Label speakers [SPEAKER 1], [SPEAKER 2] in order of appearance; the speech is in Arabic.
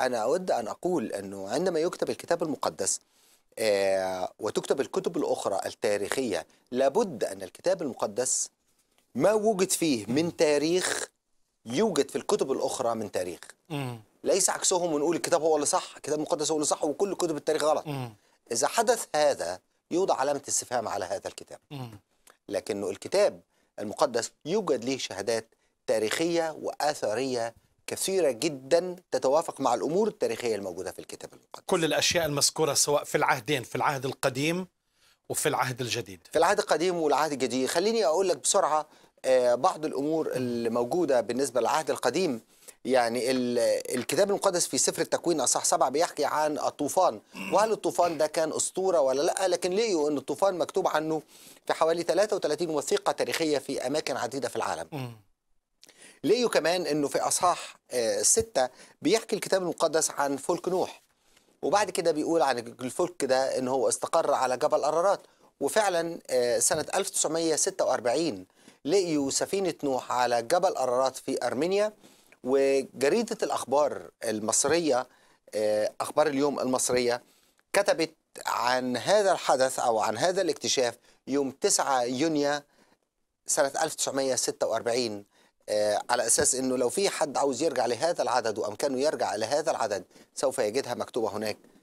[SPEAKER 1] أنا أود أن أقول أنه عندما يكتب الكتاب المقدس آه، وتكتب الكتب الأخرى التاريخية لابد أن الكتاب المقدس ما وجد فيه من تاريخ يوجد في الكتب الأخرى من تاريخ ليس عكسهم ونقول الكتاب هو اللي صح الكتاب المقدس هو اللي صح وكل كتب التاريخ غلط إذا حدث هذا يوضع علامة استفهام على هذا الكتاب لكنه الكتاب المقدس يوجد ليه شهادات تاريخية وآثرية كثيرة جدا تتوافق مع الأمور التاريخية الموجودة في الكتاب المقدس كل الأشياء المذكورة سواء في العهدين في العهد القديم وفي العهد الجديد في العهد القديم والعهد الجديد خليني أقول لك بسرعة آه، بعض الأمور الموجودة بالنسبة للعهد القديم يعني الكتاب المقدس في سفر التكوين اصح سبعة بيحكي عن الطوفان وهل الطوفان ده كان اسطوره ولا لا لكن لقيوا ان الطوفان مكتوب عنه في حوالي 33 وثيقه تاريخيه في اماكن عديده في العالم ليه كمان انه في اصحاح آه، ستة بيحكي الكتاب المقدس عن فلك نوح وبعد كده بيقول عن الفلك ده ان هو استقر على جبل ارارات وفعلا آه، سنه 1946 لقيوا سفينه نوح على جبل ارارات في ارمينيا وجريده الاخبار المصريه آه، اخبار اليوم المصريه كتبت عن هذا الحدث او عن هذا الاكتشاف يوم 9 يونيو سنه 1946 آه، على اساس انه لو في حد عاوز يرجع لهذا العدد وامكانه يرجع لهذا العدد سوف يجدها مكتوبه هناك